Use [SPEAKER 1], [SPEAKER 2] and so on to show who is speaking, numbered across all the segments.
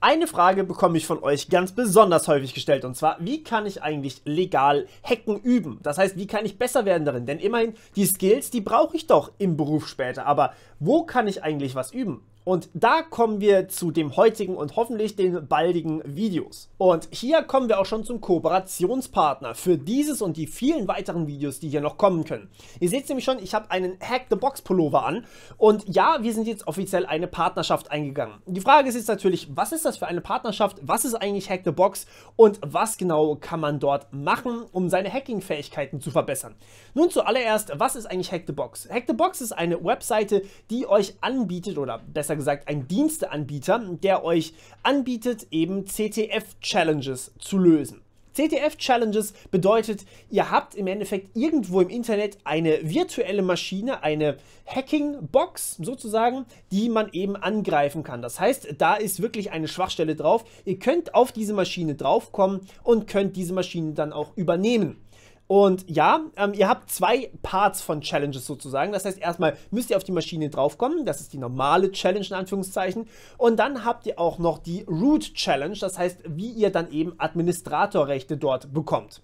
[SPEAKER 1] Eine Frage bekomme ich von euch ganz besonders häufig gestellt und zwar, wie kann ich eigentlich legal Hacken üben? Das heißt, wie kann ich besser werden darin? Denn immerhin, die Skills, die brauche ich doch im Beruf später, aber wo kann ich eigentlich was üben? Und da kommen wir zu dem heutigen und hoffentlich den baldigen Videos. Und hier kommen wir auch schon zum Kooperationspartner für dieses und die vielen weiteren Videos, die hier noch kommen können. Ihr seht nämlich schon, ich habe einen Hack the Box Pullover an und ja, wir sind jetzt offiziell eine Partnerschaft eingegangen. Die Frage ist jetzt natürlich, was ist das für eine Partnerschaft? Was ist eigentlich Hack the Box und was genau kann man dort machen, um seine Hacking-Fähigkeiten zu verbessern? Nun zuallererst, was ist eigentlich Hack the Box? Hack the Box ist eine Webseite, die euch anbietet oder besser besser gesagt ein Diensteanbieter, der euch anbietet, eben CTF-Challenges zu lösen. CTF-Challenges bedeutet, ihr habt im Endeffekt irgendwo im Internet eine virtuelle Maschine, eine Hacking-Box sozusagen, die man eben angreifen kann. Das heißt, da ist wirklich eine Schwachstelle drauf. Ihr könnt auf diese Maschine draufkommen und könnt diese Maschine dann auch übernehmen. Und ja, ähm, ihr habt zwei Parts von Challenges sozusagen. Das heißt, erstmal müsst ihr auf die Maschine draufkommen. Das ist die normale Challenge in Anführungszeichen. Und dann habt ihr auch noch die Root Challenge. Das heißt, wie ihr dann eben Administratorrechte dort bekommt.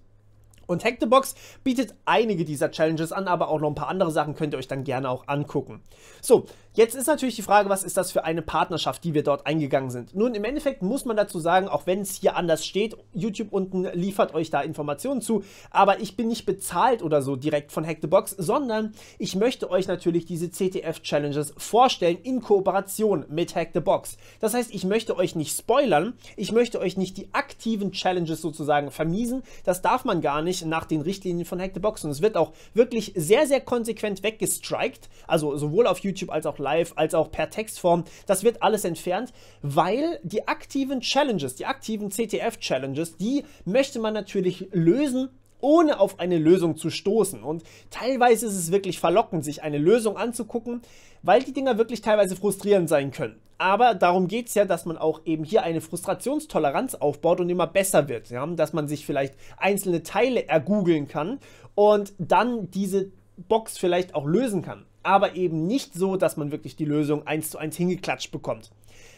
[SPEAKER 1] Und Hack the Box bietet einige dieser Challenges an, aber auch noch ein paar andere Sachen könnt ihr euch dann gerne auch angucken. So, Jetzt ist natürlich die Frage, was ist das für eine Partnerschaft, die wir dort eingegangen sind. Nun, im Endeffekt muss man dazu sagen, auch wenn es hier anders steht, YouTube unten liefert euch da Informationen zu, aber ich bin nicht bezahlt oder so direkt von Hack the Box, sondern ich möchte euch natürlich diese CTF-Challenges vorstellen in Kooperation mit Hack the Box. Das heißt, ich möchte euch nicht spoilern, ich möchte euch nicht die aktiven Challenges sozusagen vermiesen, das darf man gar nicht nach den Richtlinien von Hack the Box und es wird auch wirklich sehr, sehr konsequent weggestrikt, also sowohl auf YouTube als auch live live als auch per Textform. Das wird alles entfernt, weil die aktiven Challenges, die aktiven CTF-Challenges, die möchte man natürlich lösen ohne auf eine Lösung zu stoßen. Und teilweise ist es wirklich verlockend, sich eine Lösung anzugucken, weil die Dinger wirklich teilweise frustrierend sein können. Aber darum geht es ja, dass man auch eben hier eine Frustrationstoleranz aufbaut und immer besser wird. Ja? Dass man sich vielleicht einzelne Teile ergoogeln kann und dann diese Box vielleicht auch lösen kann aber eben nicht so, dass man wirklich die Lösung eins zu eins hingeklatscht bekommt.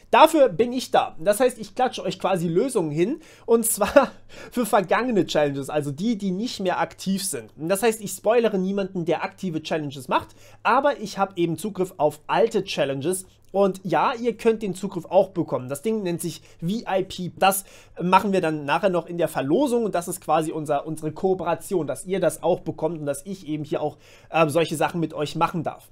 [SPEAKER 1] Dafür bin ich da. Das heißt, ich klatsche euch quasi Lösungen hin und zwar für vergangene Challenges, also die, die nicht mehr aktiv sind. Das heißt, ich spoilere niemanden, der aktive Challenges macht, aber ich habe eben Zugriff auf alte Challenges, und ja, ihr könnt den Zugriff auch bekommen. Das Ding nennt sich VIP. Das machen wir dann nachher noch in der Verlosung und das ist quasi unser, unsere Kooperation, dass ihr das auch bekommt und dass ich eben hier auch äh, solche Sachen mit euch machen darf.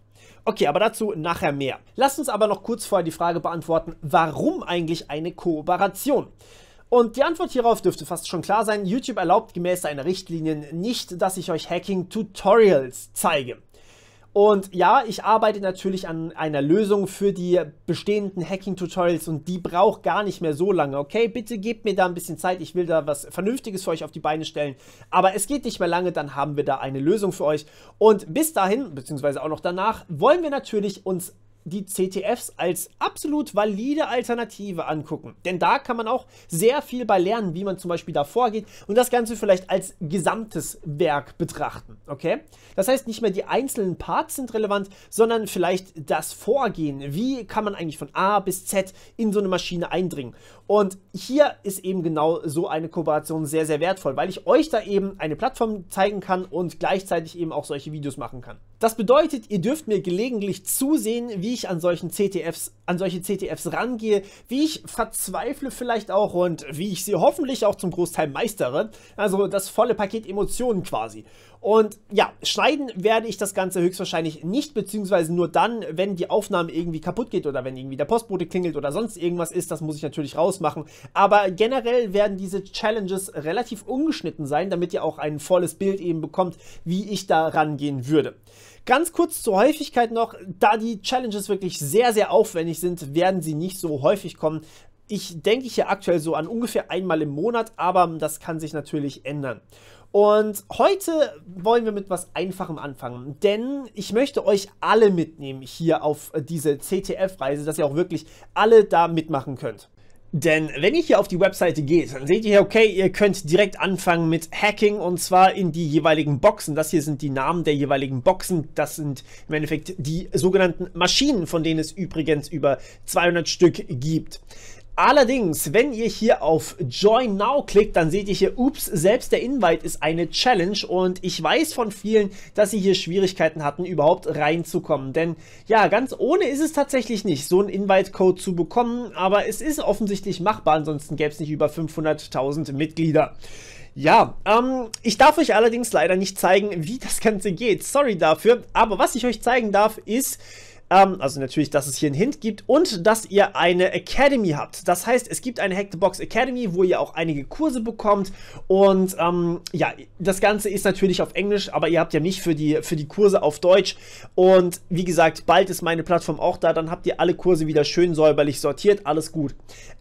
[SPEAKER 1] Okay, aber dazu nachher mehr. Lasst uns aber noch kurz vorher die Frage beantworten, warum eigentlich eine Kooperation? Und die Antwort hierauf dürfte fast schon klar sein. YouTube erlaubt gemäß seiner Richtlinien nicht, dass ich euch Hacking-Tutorials zeige. Und ja, ich arbeite natürlich an einer Lösung für die bestehenden Hacking-Tutorials und die braucht gar nicht mehr so lange. Okay, bitte gebt mir da ein bisschen Zeit. Ich will da was Vernünftiges für euch auf die Beine stellen. Aber es geht nicht mehr lange, dann haben wir da eine Lösung für euch. Und bis dahin, beziehungsweise auch noch danach, wollen wir natürlich uns die CTFs als absolut valide Alternative angucken. Denn da kann man auch sehr viel bei lernen, wie man zum Beispiel da vorgeht und das Ganze vielleicht als gesamtes Werk betrachten. Okay? Das heißt, nicht mehr die einzelnen Parts sind relevant, sondern vielleicht das Vorgehen. Wie kann man eigentlich von A bis Z in so eine Maschine eindringen? Und hier ist eben genau so eine Kooperation sehr, sehr wertvoll, weil ich euch da eben eine Plattform zeigen kann und gleichzeitig eben auch solche Videos machen kann. Das bedeutet, ihr dürft mir gelegentlich zusehen, wie ich an solchen CTFs an solche CTFs rangehe, wie ich verzweifle vielleicht auch und wie ich sie hoffentlich auch zum Großteil meistere. Also das volle Paket Emotionen quasi. Und ja, schneiden werde ich das Ganze höchstwahrscheinlich nicht, beziehungsweise nur dann, wenn die Aufnahme irgendwie kaputt geht oder wenn irgendwie der Postbote klingelt oder sonst irgendwas ist. Das muss ich natürlich rausmachen. Aber generell werden diese Challenges relativ ungeschnitten sein, damit ihr auch ein volles Bild eben bekommt, wie ich da rangehen würde. Ganz kurz zur Häufigkeit noch, da die Challenges wirklich sehr, sehr aufwendig sind, werden sie nicht so häufig kommen. Ich denke hier aktuell so an ungefähr einmal im Monat, aber das kann sich natürlich ändern. Und heute wollen wir mit was Einfachem anfangen, denn ich möchte euch alle mitnehmen hier auf diese CTF-Reise, dass ihr auch wirklich alle da mitmachen könnt. Denn wenn ihr hier auf die Webseite geht, dann seht ihr hier, okay, ihr könnt direkt anfangen mit Hacking und zwar in die jeweiligen Boxen. Das hier sind die Namen der jeweiligen Boxen. Das sind im Endeffekt die sogenannten Maschinen, von denen es übrigens über 200 Stück gibt. Allerdings, wenn ihr hier auf Join Now klickt, dann seht ihr hier, ups, selbst der Invite ist eine Challenge und ich weiß von vielen, dass sie hier Schwierigkeiten hatten, überhaupt reinzukommen. Denn ja, ganz ohne ist es tatsächlich nicht, so einen Invite-Code zu bekommen, aber es ist offensichtlich machbar, ansonsten gäbe es nicht über 500.000 Mitglieder. Ja, ähm, ich darf euch allerdings leider nicht zeigen, wie das Ganze geht. Sorry dafür. Aber was ich euch zeigen darf, ist, ähm, also natürlich, dass es hier einen Hint gibt und dass ihr eine Academy habt. Das heißt, es gibt eine Hack the Box Academy, wo ihr auch einige Kurse bekommt und ähm, ja, das Ganze ist natürlich auf Englisch, aber ihr habt ja mich für die, für die Kurse auf Deutsch und wie gesagt, bald ist meine Plattform auch da, dann habt ihr alle Kurse wieder schön säuberlich sortiert, alles gut.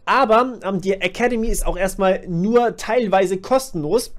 [SPEAKER 1] Aber ähm, die Academy ist auch erstmal nur teilweise kostenlos.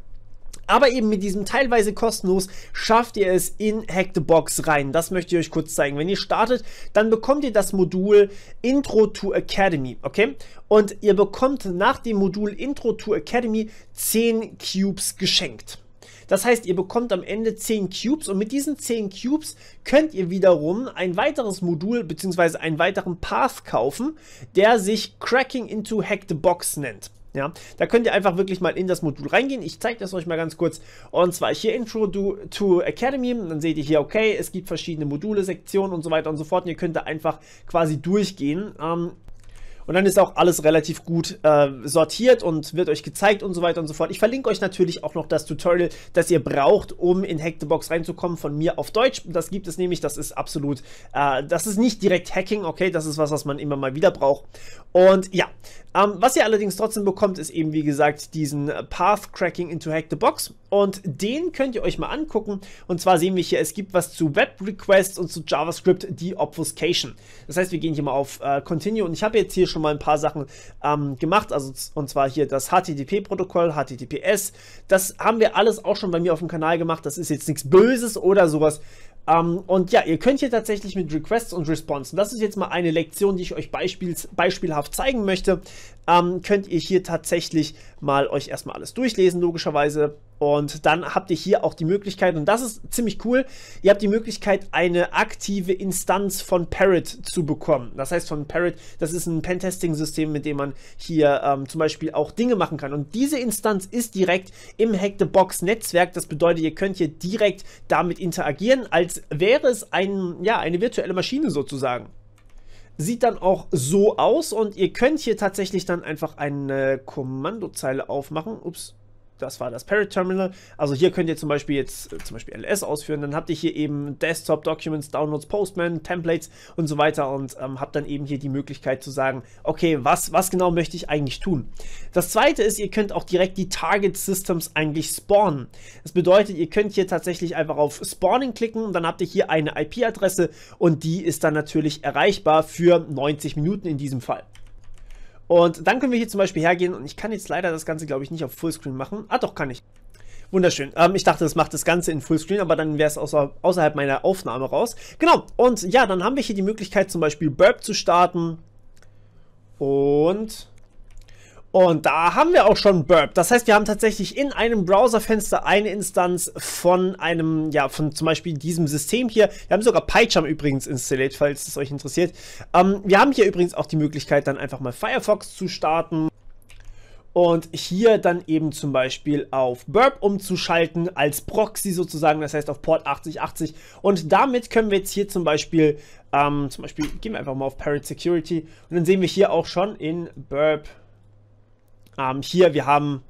[SPEAKER 1] Aber eben mit diesem teilweise kostenlos schafft ihr es in Hack the Box rein. Das möchte ich euch kurz zeigen. Wenn ihr startet, dann bekommt ihr das Modul Intro to Academy, okay? Und ihr bekommt nach dem Modul Intro to Academy 10 Cubes geschenkt. Das heißt, ihr bekommt am Ende 10 Cubes und mit diesen 10 Cubes könnt ihr wiederum ein weiteres Modul bzw. einen weiteren Path kaufen, der sich Cracking into Hack the Box nennt. Ja, da könnt ihr einfach wirklich mal in das Modul reingehen. Ich zeige das euch mal ganz kurz. Und zwar hier Intro to Academy. Dann seht ihr hier, okay, es gibt verschiedene Module, Sektionen und so weiter und so fort. Und ihr könnt da einfach quasi durchgehen. Ähm, und dann ist auch alles relativ gut äh, sortiert und wird euch gezeigt und so weiter und so fort. Ich verlinke euch natürlich auch noch das Tutorial, das ihr braucht, um in Hack the Box reinzukommen, von mir auf Deutsch. Das gibt es nämlich, das ist absolut, äh, das ist nicht direkt Hacking, okay, das ist was, was man immer mal wieder braucht. Und ja, ähm, was ihr allerdings trotzdem bekommt, ist eben, wie gesagt, diesen Path Cracking into Hack the Box. Und den könnt ihr euch mal angucken. Und zwar sehen wir hier, es gibt was zu Web Requests und zu JavaScript, die Obfuscation. Das heißt, wir gehen hier mal auf äh, Continue und ich habe jetzt hier schon schon mal ein paar Sachen ähm, gemacht. Also und zwar hier das HTTP-Protokoll, HTTPS. Das haben wir alles auch schon bei mir auf dem Kanal gemacht. Das ist jetzt nichts Böses oder sowas. Ähm, und ja, ihr könnt hier tatsächlich mit Requests und Responsen, Das ist jetzt mal eine Lektion, die ich euch beispiels, beispielhaft zeigen möchte ähm, könnt ihr hier tatsächlich mal euch erstmal alles durchlesen, logischerweise. Und dann habt ihr hier auch die Möglichkeit, und das ist ziemlich cool, ihr habt die Möglichkeit, eine aktive Instanz von Parrot zu bekommen. Das heißt von Parrot, das ist ein Pentesting-System, mit dem man hier ähm, zum Beispiel auch Dinge machen kann. Und diese Instanz ist direkt im Hack-the-Box-Netzwerk. Das bedeutet, ihr könnt hier direkt damit interagieren, als wäre es ein, ja, eine virtuelle Maschine sozusagen. Sieht dann auch so aus und ihr könnt hier tatsächlich dann einfach eine Kommandozeile aufmachen. Ups, das war das Parrot Terminal. Also hier könnt ihr zum Beispiel jetzt äh, zum Beispiel LS ausführen. Dann habt ihr hier eben Desktop, Documents, Downloads, Postman, Templates und so weiter und ähm, habt dann eben hier die Möglichkeit zu sagen, okay, was, was genau möchte ich eigentlich tun? Das zweite ist, ihr könnt auch direkt die Target Systems eigentlich spawnen. Das bedeutet, ihr könnt hier tatsächlich einfach auf Spawning klicken und dann habt ihr hier eine IP-Adresse und die ist dann natürlich erreichbar für 90 Minuten in diesem Fall. Und dann können wir hier zum Beispiel hergehen und ich kann jetzt leider das Ganze, glaube ich, nicht auf Fullscreen machen. Ah, doch, kann ich. Wunderschön. Ähm, ich dachte, das macht das Ganze in Fullscreen, aber dann wäre es außer, außerhalb meiner Aufnahme raus. Genau, und ja, dann haben wir hier die Möglichkeit, zum Beispiel Burp zu starten. Und und da haben wir auch schon Burp. Das heißt, wir haben tatsächlich in einem Browserfenster eine Instanz von einem, ja, von zum Beispiel diesem System hier. Wir haben sogar PyCharm übrigens installiert, falls es euch interessiert. Ähm, wir haben hier übrigens auch die Möglichkeit, dann einfach mal Firefox zu starten und hier dann eben zum Beispiel auf Burp umzuschalten als Proxy sozusagen, das heißt auf Port 8080 und damit können wir jetzt hier zum Beispiel, ähm, zum Beispiel gehen wir einfach mal auf Parrot Security und dann sehen wir hier auch schon in Burp ähm, hier, wir haben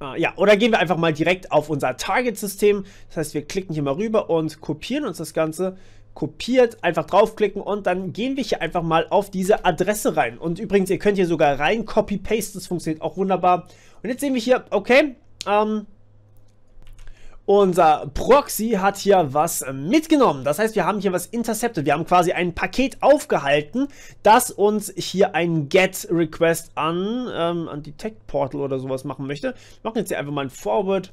[SPEAKER 1] äh, ja, oder gehen wir einfach mal direkt auf unser Target-System. Das heißt, wir klicken hier mal rüber und kopieren uns das Ganze. Kopiert, einfach draufklicken und dann gehen wir hier einfach mal auf diese Adresse rein. Und übrigens, ihr könnt hier sogar rein copy-paste, das funktioniert auch wunderbar. Und jetzt sehen wir hier, okay, ähm, unser Proxy hat hier was mitgenommen. Das heißt, wir haben hier was intercepted. Wir haben quasi ein Paket aufgehalten, das uns hier ein Get-Request an, ähm, an Detect-Portal oder sowas machen möchte. Wir machen jetzt hier einfach mal ein Forward.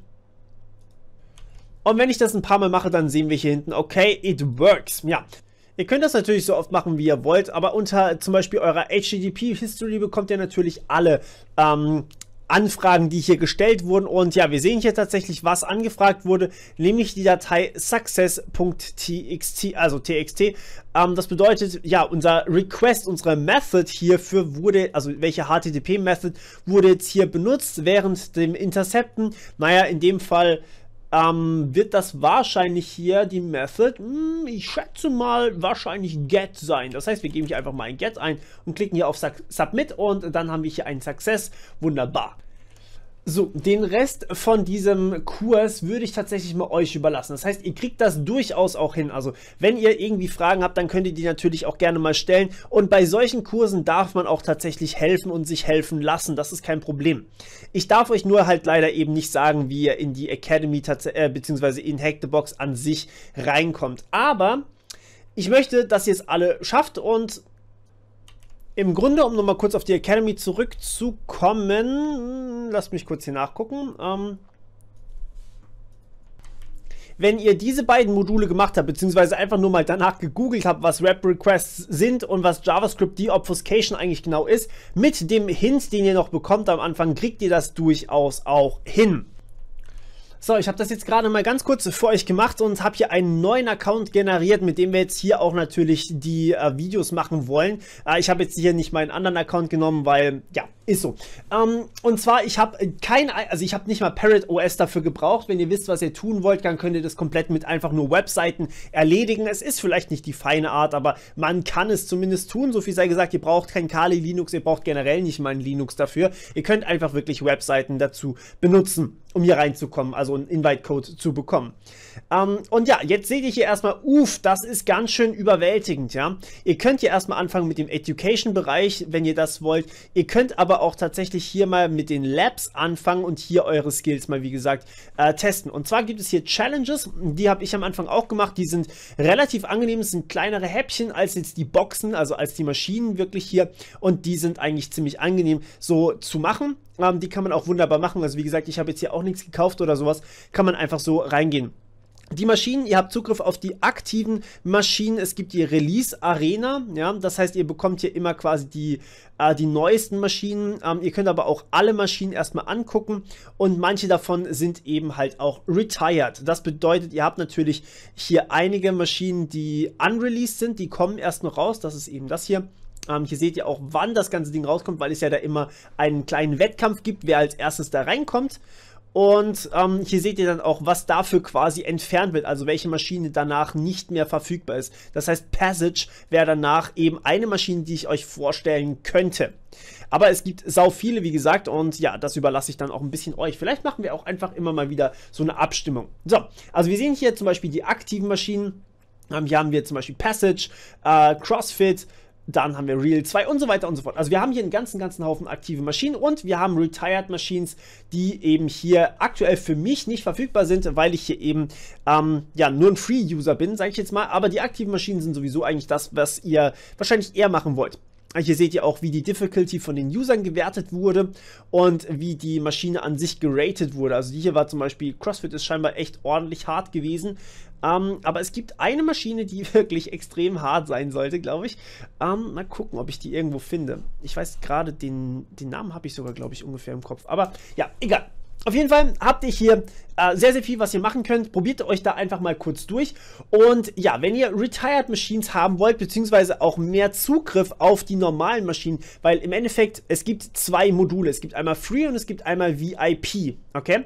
[SPEAKER 1] Und wenn ich das ein paar Mal mache, dann sehen wir hier hinten, okay, it works. Ja, Ihr könnt das natürlich so oft machen, wie ihr wollt, aber unter zum Beispiel eurer HTTP-History bekommt ihr natürlich alle ähm, Anfragen, die hier gestellt wurden. Und ja, wir sehen hier tatsächlich, was angefragt wurde, nämlich die Datei success.txt, also txt. Ähm, das bedeutet, ja, unser Request, unsere Method hierfür wurde, also welche HTTP-Method wurde jetzt hier benutzt während dem Intercepten? Naja, in dem Fall ähm, wird das wahrscheinlich hier die Method, mh, hm, ich schätze mal, wahrscheinlich get sein. Das heißt, wir geben hier einfach mal ein get ein und klicken hier auf Submit und dann haben wir hier einen Success. Wunderbar. So, den Rest von diesem Kurs würde ich tatsächlich mal euch überlassen. Das heißt, ihr kriegt das durchaus auch hin. Also, wenn ihr irgendwie Fragen habt, dann könnt ihr die natürlich auch gerne mal stellen. Und bei solchen Kursen darf man auch tatsächlich helfen und sich helfen lassen. Das ist kein Problem. Ich darf euch nur halt leider eben nicht sagen, wie ihr in die Academy äh, bzw. in Hack the Box an sich reinkommt. Aber ich möchte, dass ihr es alle schafft und im Grunde, um nochmal kurz auf die Academy zurückzukommen, lasst mich kurz hier nachgucken. Ähm, wenn ihr diese beiden Module gemacht habt, beziehungsweise einfach nur mal danach gegoogelt habt, was REST Requests sind und was JavaScript Deobfuscation eigentlich genau ist, mit dem Hint, den ihr noch bekommt am Anfang, kriegt ihr das durchaus auch hin. So, ich habe das jetzt gerade mal ganz kurz für euch gemacht und habe hier einen neuen Account generiert, mit dem wir jetzt hier auch natürlich die äh, Videos machen wollen. Äh, ich habe jetzt hier nicht meinen anderen Account genommen, weil, ja, ist so. Ähm, und zwar, ich habe äh, kein, also ich habe nicht mal Parrot OS dafür gebraucht. Wenn ihr wisst, was ihr tun wollt, dann könnt ihr das komplett mit einfach nur Webseiten erledigen. Es ist vielleicht nicht die feine Art, aber man kann es zumindest tun. So viel sei gesagt, ihr braucht kein Kali Linux, ihr braucht generell nicht mal ein Linux dafür. Ihr könnt einfach wirklich Webseiten dazu benutzen um hier reinzukommen, also einen Invite-Code zu bekommen. Ähm, und ja, jetzt seht ihr hier erstmal, uff, das ist ganz schön überwältigend, ja. Ihr könnt hier erstmal anfangen mit dem Education-Bereich, wenn ihr das wollt. Ihr könnt aber aber auch tatsächlich hier mal mit den Labs anfangen und hier eure Skills mal, wie gesagt, äh, testen. Und zwar gibt es hier Challenges, die habe ich am Anfang auch gemacht, die sind relativ angenehm, sind kleinere Häppchen als jetzt die Boxen, also als die Maschinen wirklich hier und die sind eigentlich ziemlich angenehm so zu machen. Ähm, die kann man auch wunderbar machen, also wie gesagt, ich habe jetzt hier auch nichts gekauft oder sowas, kann man einfach so reingehen. Die Maschinen, ihr habt Zugriff auf die aktiven Maschinen. Es gibt die Release Arena, ja, das heißt, ihr bekommt hier immer quasi die, äh, die neuesten Maschinen. Ähm, ihr könnt aber auch alle Maschinen erstmal angucken und manche davon sind eben halt auch retired. Das bedeutet, ihr habt natürlich hier einige Maschinen, die unreleased sind, die kommen erst noch raus. Das ist eben das hier. Ähm, hier seht ihr auch, wann das ganze Ding rauskommt, weil es ja da immer einen kleinen Wettkampf gibt, wer als erstes da reinkommt. Und ähm, hier seht ihr dann auch, was dafür quasi entfernt wird, also welche Maschine danach nicht mehr verfügbar ist. Das heißt, Passage wäre danach eben eine Maschine, die ich euch vorstellen könnte. Aber es gibt sau viele, wie gesagt, und ja, das überlasse ich dann auch ein bisschen euch. Vielleicht machen wir auch einfach immer mal wieder so eine Abstimmung. So, also wir sehen hier zum Beispiel die aktiven Maschinen. Ähm, hier haben wir zum Beispiel Passage, äh, CrossFit, dann haben wir Real 2 und so weiter und so fort. Also wir haben hier einen ganzen, ganzen Haufen aktive Maschinen und wir haben Retired Machines, die eben hier aktuell für mich nicht verfügbar sind, weil ich hier eben ähm, ja nur ein Free-User bin, sage ich jetzt mal. Aber die aktiven Maschinen sind sowieso eigentlich das, was ihr wahrscheinlich eher machen wollt. Hier seht ihr auch, wie die Difficulty von den Usern gewertet wurde und wie die Maschine an sich geratet wurde. Also die hier war zum Beispiel, CrossFit ist scheinbar echt ordentlich hart gewesen. Ähm, aber es gibt eine Maschine, die wirklich extrem hart sein sollte, glaube ich. Ähm, mal gucken, ob ich die irgendwo finde. Ich weiß gerade, den, den Namen habe ich sogar, glaube ich, ungefähr im Kopf. Aber ja, egal. Auf jeden Fall habt ihr hier äh, sehr, sehr viel, was ihr machen könnt. Probiert euch da einfach mal kurz durch. Und ja, wenn ihr Retired Machines haben wollt, beziehungsweise auch mehr Zugriff auf die normalen Maschinen, weil im Endeffekt, es gibt zwei Module. Es gibt einmal Free und es gibt einmal VIP, okay?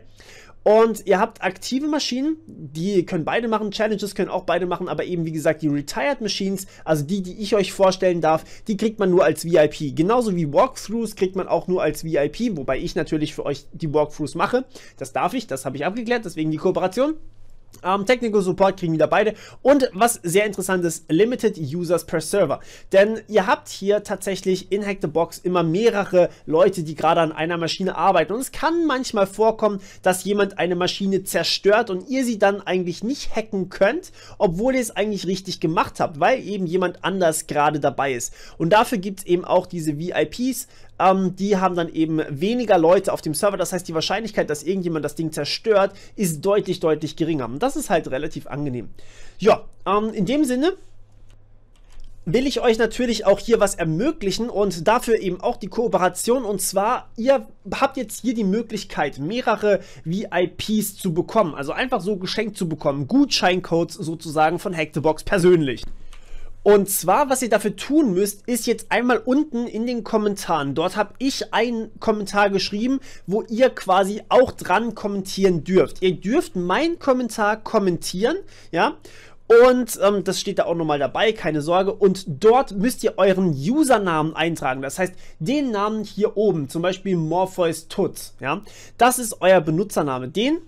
[SPEAKER 1] Und ihr habt aktive Maschinen, die können beide machen, Challenges können auch beide machen, aber eben wie gesagt die Retired Machines, also die, die ich euch vorstellen darf, die kriegt man nur als VIP. Genauso wie Walkthroughs kriegt man auch nur als VIP, wobei ich natürlich für euch die Walkthroughs mache. Das darf ich, das habe ich abgeklärt, deswegen die Kooperation. Um, ähm, Technical Support kriegen wieder beide. Und was sehr interessant ist, Limited Users per Server. Denn ihr habt hier tatsächlich in Hack the Box immer mehrere Leute, die gerade an einer Maschine arbeiten. Und es kann manchmal vorkommen, dass jemand eine Maschine zerstört und ihr sie dann eigentlich nicht hacken könnt, obwohl ihr es eigentlich richtig gemacht habt, weil eben jemand anders gerade dabei ist. Und dafür gibt es eben auch diese VIPs, ähm, die haben dann eben weniger Leute auf dem Server. Das heißt, die Wahrscheinlichkeit, dass irgendjemand das Ding zerstört, ist deutlich, deutlich geringer. Und das ist halt relativ angenehm. Ja, ähm, in dem Sinne will ich euch natürlich auch hier was ermöglichen und dafür eben auch die Kooperation und zwar ihr habt jetzt hier die Möglichkeit mehrere VIPs zu bekommen, also einfach so geschenkt zu bekommen, Gutscheincodes sozusagen von Hack the Box persönlich. Und zwar, was ihr dafür tun müsst, ist jetzt einmal unten in den Kommentaren. Dort habe ich einen Kommentar geschrieben, wo ihr quasi auch dran kommentieren dürft. Ihr dürft meinen Kommentar kommentieren, ja, und ähm, das steht da auch nochmal dabei, keine Sorge. Und dort müsst ihr euren Usernamen eintragen. Das heißt, den Namen hier oben, zum Beispiel Morpheus Tut, ja, das ist euer Benutzername. Den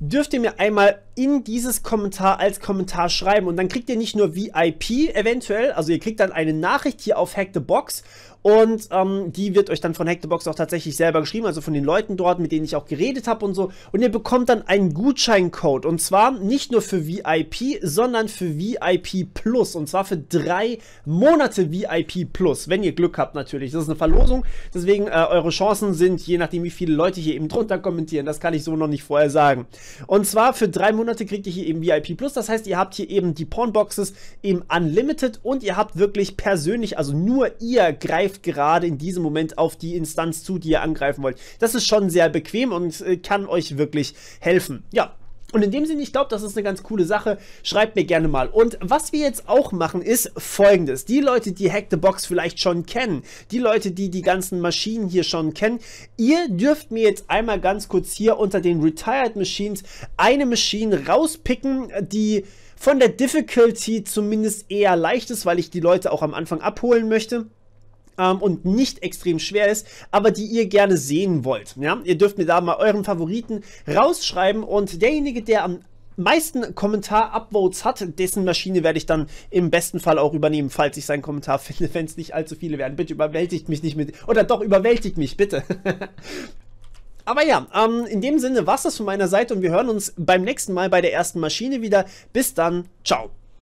[SPEAKER 1] dürft ihr mir einmal in dieses Kommentar als Kommentar schreiben. Und dann kriegt ihr nicht nur VIP eventuell, also ihr kriegt dann eine Nachricht hier auf Hack the Box und ähm, die wird euch dann von Hackthebox auch tatsächlich selber geschrieben, also von den Leuten dort, mit denen ich auch geredet habe und so. Und ihr bekommt dann einen Gutscheincode. Und zwar nicht nur für VIP, sondern für VIP Plus. Und zwar für drei Monate VIP Plus, wenn ihr Glück habt natürlich. Das ist eine Verlosung. Deswegen, äh, eure Chancen sind, je nachdem, wie viele Leute hier eben drunter kommentieren. Das kann ich so noch nicht vorher sagen. Und zwar für drei Monate kriegt ihr hier eben VIP Plus. Das heißt, ihr habt hier eben die Pornboxes im unlimited und ihr habt wirklich persönlich, also nur ihr greift greift gerade in diesem Moment auf die Instanz zu, die ihr angreifen wollt. Das ist schon sehr bequem und äh, kann euch wirklich helfen. Ja, und in dem Sinne, ich glaube, das ist eine ganz coole Sache. Schreibt mir gerne mal. Und was wir jetzt auch machen, ist folgendes. Die Leute, die Hack the Box vielleicht schon kennen, die Leute, die die ganzen Maschinen hier schon kennen, ihr dürft mir jetzt einmal ganz kurz hier unter den Retired Machines eine Maschine rauspicken, die von der Difficulty zumindest eher leicht ist, weil ich die Leute auch am Anfang abholen möchte ähm, und nicht extrem schwer ist, aber die ihr gerne sehen wollt. Ja? Ihr dürft mir da mal euren Favoriten rausschreiben und derjenige, der am meisten Kommentar-Upvotes hat, dessen Maschine werde ich dann im besten Fall auch übernehmen, falls ich seinen Kommentar finde, wenn es nicht allzu viele werden. Bitte überwältigt mich nicht mit. Oder doch, überwältigt mich, bitte. Aber ja, ähm, in dem Sinne war es das von meiner Seite und wir hören uns beim nächsten Mal bei der ersten Maschine wieder. Bis dann, ciao.